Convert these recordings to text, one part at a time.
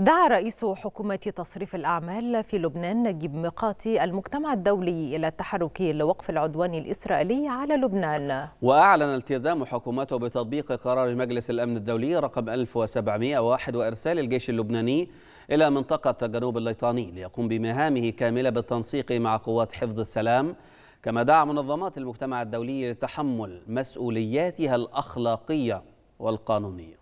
دعا رئيس حكومة تصريف الأعمال في لبنان نجيب ميقاتي المجتمع الدولي إلى التحرك لوقف العدوان الإسرائيلي على لبنان وأعلن التزام حكومته بتطبيق قرار مجلس الأمن الدولي رقم 1701 وإرسال الجيش اللبناني إلى منطقة جنوب الليطاني ليقوم بمهامه كاملة بالتنسيق مع قوات حفظ السلام كما دعا منظمات المجتمع الدولي لتحمل مسؤولياتها الأخلاقية والقانونية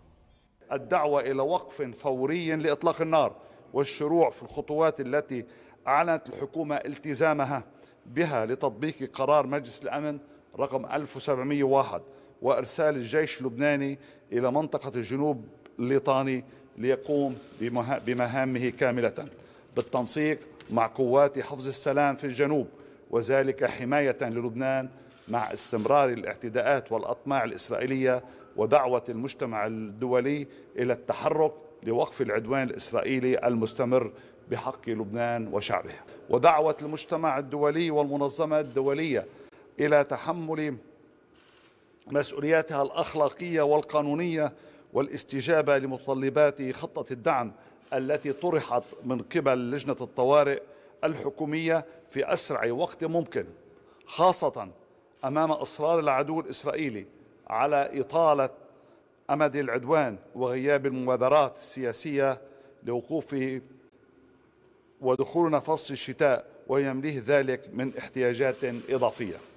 الدعوة إلى وقف فوري لإطلاق النار والشروع في الخطوات التي أعلنت الحكومة التزامها بها لتطبيق قرار مجلس الأمن رقم 1701 وإرسال الجيش اللبناني إلى منطقة الجنوب الليطاني ليقوم بمهامه كاملة بالتنسيق مع قوات حفظ السلام في الجنوب وذلك حماية للبنان مع استمرار الاعتداءات والاطماع الاسرائيليه ودعوه المجتمع الدولي الى التحرك لوقف العدوان الاسرائيلي المستمر بحق لبنان وشعبه ودعوه المجتمع الدولي والمنظمه الدوليه الى تحمل مسؤولياتها الاخلاقيه والقانونيه والاستجابه لمتطلبات خطه الدعم التي طرحت من قبل لجنه الطوارئ الحكوميه في اسرع وقت ممكن خاصه أمام إصرار العدو الإسرائيلي على إطالة أمد العدوان وغياب المبادرات السياسية لوقوفه ودخولنا فصل الشتاء ويمليه ذلك من احتياجات إضافية